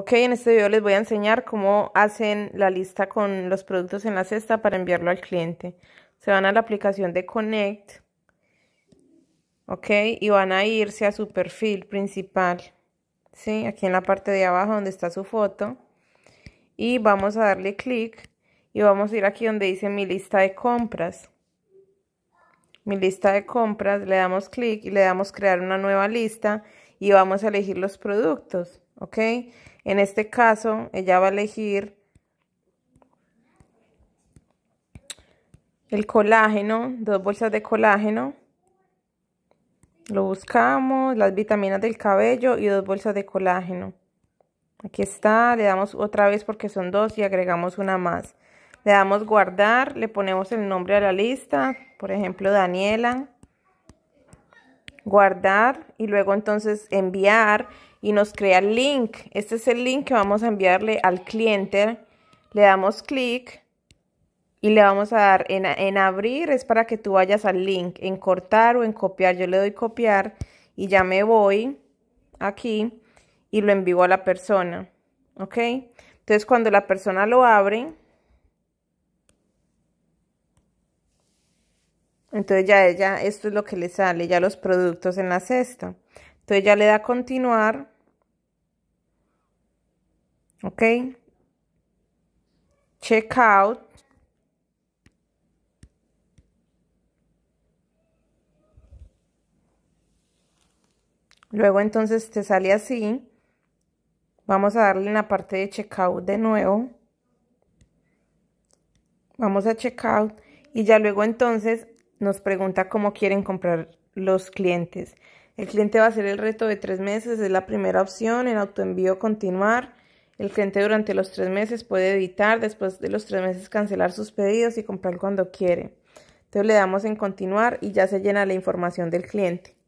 Ok, en este video les voy a enseñar cómo hacen la lista con los productos en la cesta para enviarlo al cliente. Se van a la aplicación de Connect, ok, y van a irse a su perfil principal, ¿sí? Aquí en la parte de abajo donde está su foto. Y vamos a darle clic y vamos a ir aquí donde dice mi lista de compras. Mi lista de compras, le damos clic y le damos crear una nueva lista y vamos a elegir los productos, ¿ok? En este caso, ella va a elegir el colágeno, dos bolsas de colágeno. Lo buscamos, las vitaminas del cabello y dos bolsas de colágeno. Aquí está, le damos otra vez porque son dos y agregamos una más. Le damos guardar, le ponemos el nombre a la lista, por ejemplo Daniela guardar y luego entonces enviar y nos crea el link. Este es el link que vamos a enviarle al cliente. Le damos clic y le vamos a dar en, abrir, es para que tú vayas al link, en cortar o en copiar. Yo le doy copiar y ya me voy aquí y lo envío a la persona. ¿Ok? Entonces cuando la persona lo abre, Entonces ya ella, esto es lo que le sale, ya los productos en la cesta. Entonces ya le da a continuar. Ok. Checkout. Luego entonces te sale así. Vamos a darle en la parte de checkout de nuevo. Vamos a checkout. Y ya luego entonces nos pregunta cómo quieren comprar los clientes. El cliente va a hacer el reto de tres meses, es la primera opción, en autoenvío continuar. El cliente durante los tres meses puede editar, después de los tres meses cancelar sus pedidos y comprar cuando quiere. Entonces le damos en continuar y ya se llena la información del cliente.